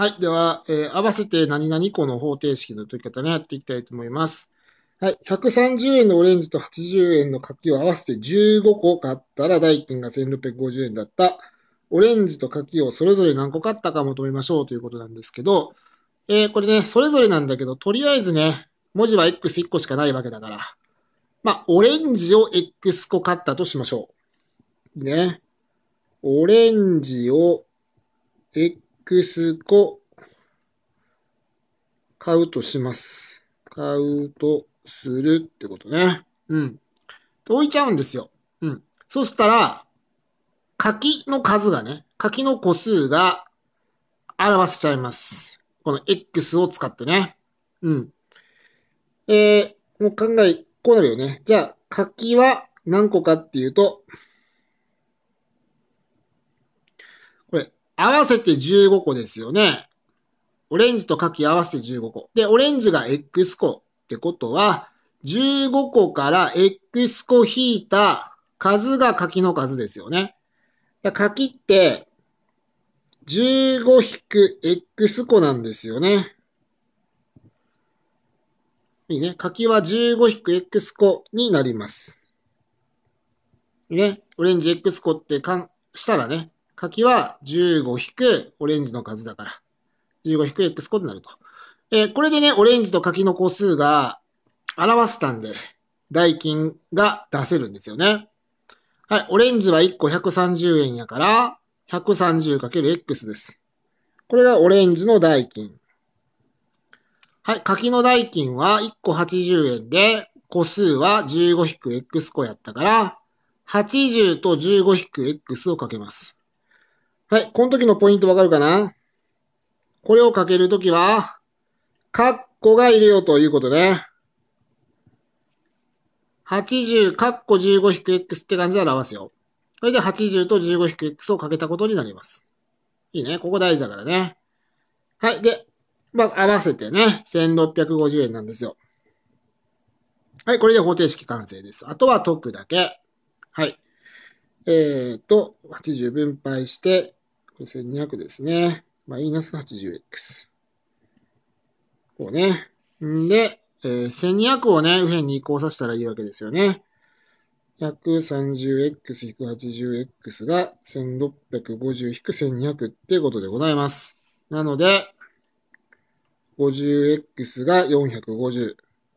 はい。では、えー、合わせて何々個の方程式の解き方ね、やっていきたいと思います。はい。130円のオレンジと80円の柿を合わせて15個買ったら代金が1650円だった。オレンジと柿をそれぞれ何個買ったか求めましょうということなんですけど、えー、これね、それぞれなんだけど、とりあえずね、文字は X1 個しかないわけだから、まあ、オレンジを X 個買ったとしましょう。ね。オレンジを X x 個買うとします。買うとするってことね。うん。置いちゃうんですよ。うん。そしたら、柿の数がね、柿の個数が表せちゃいます。この x を使ってね。うん。えー、もう考え、こうなるよね。じゃあ、柿は何個かっていうと、合わせて15個ですよね。オレンジとカキ合わせて15個。で、オレンジが X 個ってことは、15個から X 個引いた数が柿の数ですよね。柿って、15引く X 個なんですよね。いいね。柿は15引く X 個になります。ね。オレンジ X 個ってかんしたらね、柿は15引くオレンジの数だから、15引く X 個になると。えー、これでね、オレンジと柿の個数が表せたんで、代金が出せるんですよね。はい、オレンジは1個130円やから、130×X です。これがオレンジの代金。はい、柿の代金は1個80円で、個数は 15-X 個やったから、80と 15-X をかけます。はい、この時のポイントわかるかなこれをかけるときは、カッコが入れようということね。80、カッコ 15-x って感じで表すよ。それで80と 15-x をかけたことになります。いいね。ここ大事だからね。はい。で、まあ、合わせてね、1650円なんですよ。はい。これで方程式完成です。あとは解くだけ。はい。えっ、ー、と、80分配して、1200ですね。マイナス 80x。こうね。んで、えー、1200をね、右辺に移行させたらいいわけですよね。130x-80x が1650-1200ってことでございます。なので、50x が450。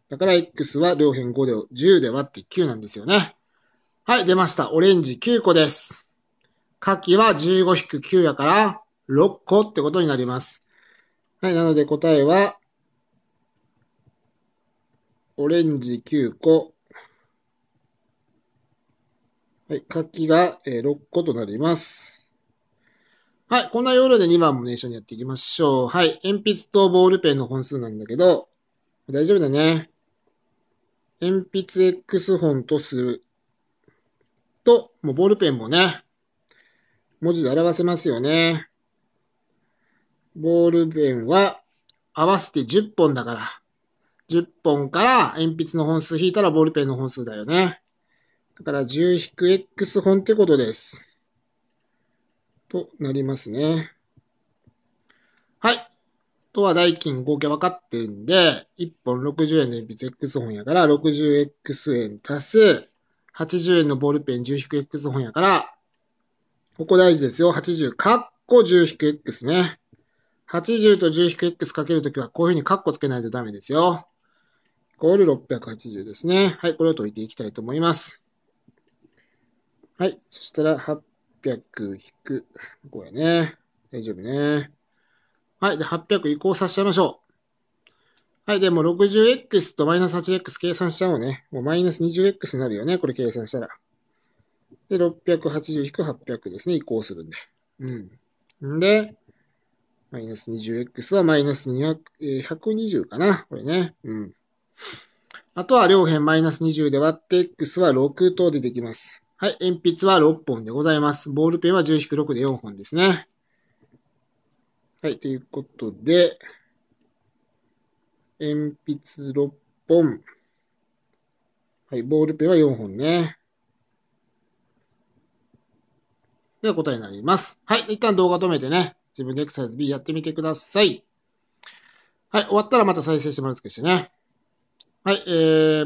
だから x は両辺5で10で割って9なんですよね。はい、出ました。オレンジ9個です。下記は15-9やから6個ってことになります。はい、なので答えは、オレンジ9個、はい、活きが6個となります。はい、こんな要領で2番もね、一緒にやっていきましょう。はい、鉛筆とボールペンの本数なんだけど、大丈夫だね。鉛筆 X 本とすると、もうボールペンもね、文字で表せますよね。ボールペンは合わせて10本だから、10本から鉛筆の本数引いたらボールペンの本数だよね。だから10 x 本ってことです。となりますね。はい。とは代金合計分かってるんで、1本60円の鉛筆 X 本やから、60X 円足す、80円のボールペン 10-X 本やから、ここ大事ですよ。80、カッコ 10-x ね。80と 10-x かけるときは、こういうふうにカッコつけないとダメですよ。イコール680ですね。はい、これを解いていきたいと思います。はい、そしたら800引く。これね。大丈夫ね。はい、で、800移行させちゃいましょう。はい、で、も 60x とマイナス 8x 計算しちゃおうね。もうマイナス 20x になるよね。これ計算したら。で、680-800ですね、移行するんで。うん。んで、マイナス 20x はマイナス200、え120かな、これね。うん。あとは両辺マイナス20で割って x は6等でできます。はい、鉛筆は6本でございます。ボールペンは10-6で4本ですね。はい、ということで、鉛筆6本。はい、ボールペンは4本ね。ということになります。はい。一旦動画止めてね、自分でエクササイズ B やってみてください。はい。終わったらまた再生してもらうとしてね。はい。え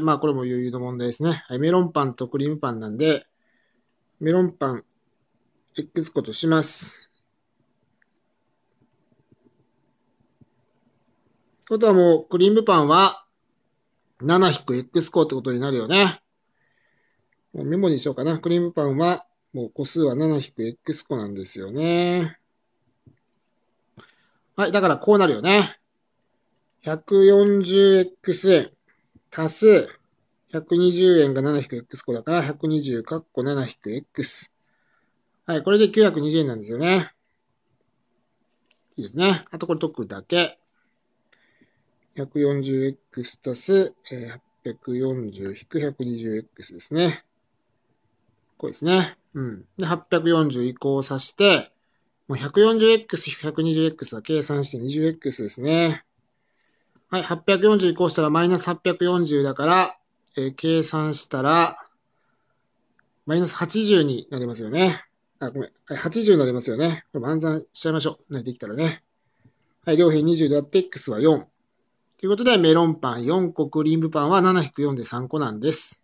ー、まあ、これも余裕の問題ですね。はい。メロンパンとクリームパンなんで、メロンパン、X ことします。ことはもう、クリームパンは、7-X コってことになるよね。メモにしようかな。クリームパンは、もう個数は7引く X 個なんですよね。はい、だからこうなるよね。140x 円足す120円が7引く x 個だから120かっこ7引く x。はい、これで920円なんですよね。いいですね。あとこれ解くだけ。140x 足す、え840引く 120x ですね。こうですね。うん。で、840移行させて、もう 140x、120x は計算して 20x ですね。はい、840移行したらマイナス840だから、えー、計算したら、マイナス80になりますよね。あ、ごめん。80になりますよね。これ算しちゃいましょう。ね、できたらね。はい、両辺20でやって x は4。ということで、メロンパン4個、クリームパンは7-4で3個なんです。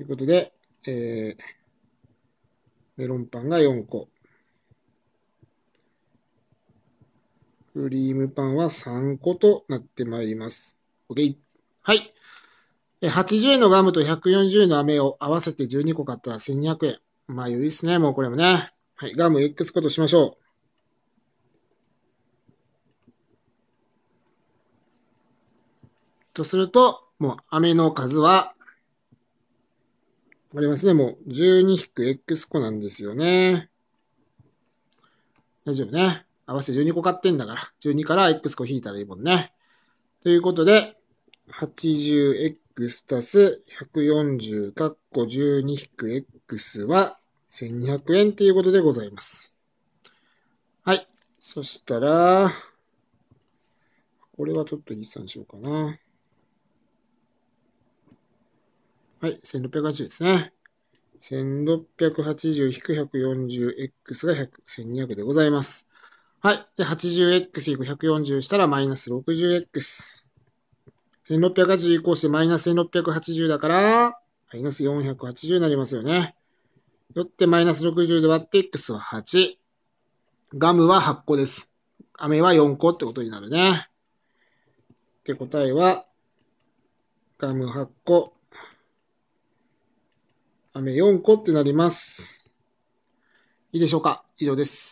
ということで、えー、メロンパンが4個。クリームパンは3個となってまいります。OK。はい。80円のガムと140円の飴を合わせて12個買ったら1200円。まあ、いいですね。もうこれもね。はい。ガム X ことしましょう。とすると、もう飴の数はありますね。もう 12-x 個なんですよね。大丈夫ね。合わせて12個買ってんだから。12から x 個引いたらいいもんね。ということで、80x 足す140かっこ12 x は1200円ということでございます。はい。そしたら、これはちょっと一算しようかな。はい、1680ですね。1680-140x が1200でございます。はい。で、80x=140 したらマイナス 60x。1680移行してマイナス1680だから、マイナス480になりますよね。よってマイナス60で割って x は8。ガムは8個です。飴は4個ってことになるね。で、答えは、ガム8個、飴4個ってなります。いいでしょうか以上です。